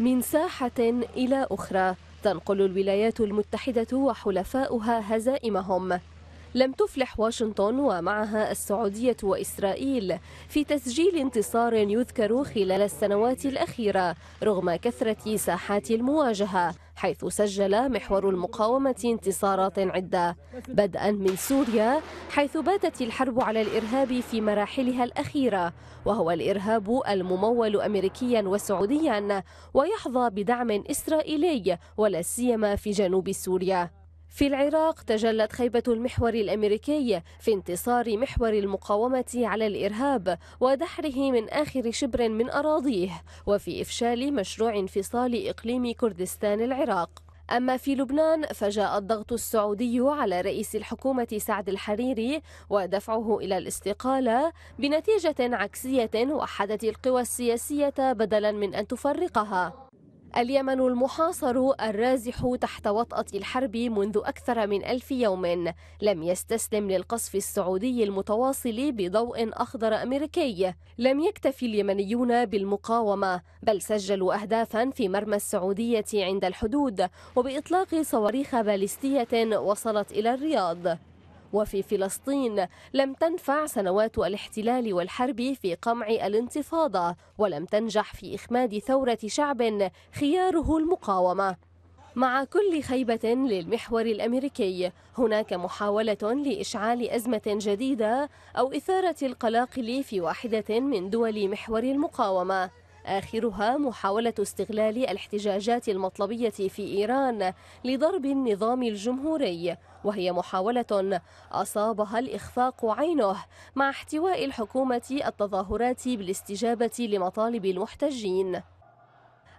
من ساحة إلى أخرى تنقل الولايات المتحدة وحلفاؤها هزائمهم لم تفلح واشنطن ومعها السعودية وإسرائيل في تسجيل انتصار يذكر خلال السنوات الأخيرة رغم كثرة ساحات المواجهة حيث سجل محور المقاومة انتصارات عدة بدءا من سوريا حيث باتت الحرب على الإرهاب في مراحلها الأخيرة وهو الإرهاب الممول أمريكيا وسعوديا ويحظى بدعم إسرائيلي ولا سيما في جنوب سوريا في العراق تجلت خيبة المحور الأمريكي في انتصار محور المقاومة على الإرهاب ودحره من آخر شبر من أراضيه وفي إفشال مشروع انفصال إقليم كردستان العراق أما في لبنان فجاء الضغط السعودي على رئيس الحكومة سعد الحريري ودفعه إلى الاستقالة بنتيجة عكسية وحدت القوى السياسية بدلا من أن تفرقها اليمن المحاصر الرازح تحت وطأة الحرب منذ أكثر من ألف يوم لم يستسلم للقصف السعودي المتواصل بضوء أخضر أمريكي لم يكتفي اليمنيون بالمقاومة بل سجلوا أهدافا في مرمى السعودية عند الحدود وبإطلاق صواريخ باليستية وصلت إلى الرياض وفي فلسطين لم تنفع سنوات الاحتلال والحرب في قمع الانتفاضة ولم تنجح في إخماد ثورة شعب خياره المقاومة مع كل خيبة للمحور الأمريكي هناك محاولة لإشعال أزمة جديدة أو إثارة القلاقل في واحدة من دول محور المقاومة آخرها محاولة استغلال الاحتجاجات المطلبية في إيران لضرب النظام الجمهوري وهي محاولة أصابها الإخفاق عينه مع احتواء الحكومة التظاهرات بالاستجابة لمطالب المحتجين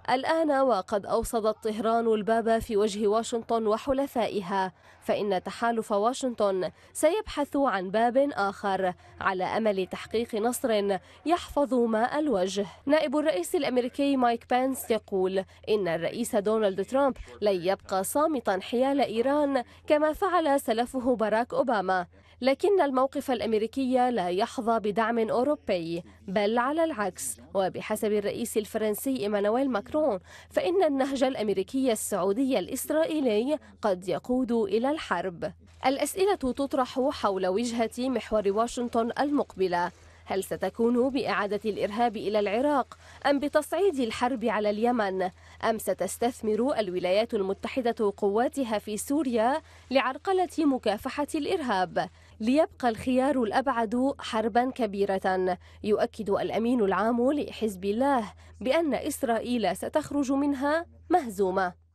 الآن وقد أوصدت طهران الباب في وجه واشنطن وحلفائها فإن تحالف واشنطن سيبحث عن باب آخر على أمل تحقيق نصر يحفظ ماء الوجه نائب الرئيس الأمريكي مايك بانس يقول إن الرئيس دونالد ترامب لن يبقى صامتا حيال إيران كما فعل سلفه باراك أوباما لكن الموقف الأمريكي لا يحظى بدعم أوروبي بل على العكس وبحسب الرئيس الفرنسي إيمانويل ماكرون فإن النهج الأمريكي السعودي الإسرائيلي قد يقود إلى الحرب الأسئلة تطرح حول وجهة محور واشنطن المقبلة هل ستكون بإعادة الإرهاب إلى العراق أم بتصعيد الحرب على اليمن أم ستستثمر الولايات المتحدة قواتها في سوريا لعرقلة مكافحة الإرهاب ليبقى الخيار الأبعد حربا كبيرة يؤكد الأمين العام لحزب الله بأن إسرائيل ستخرج منها مهزومة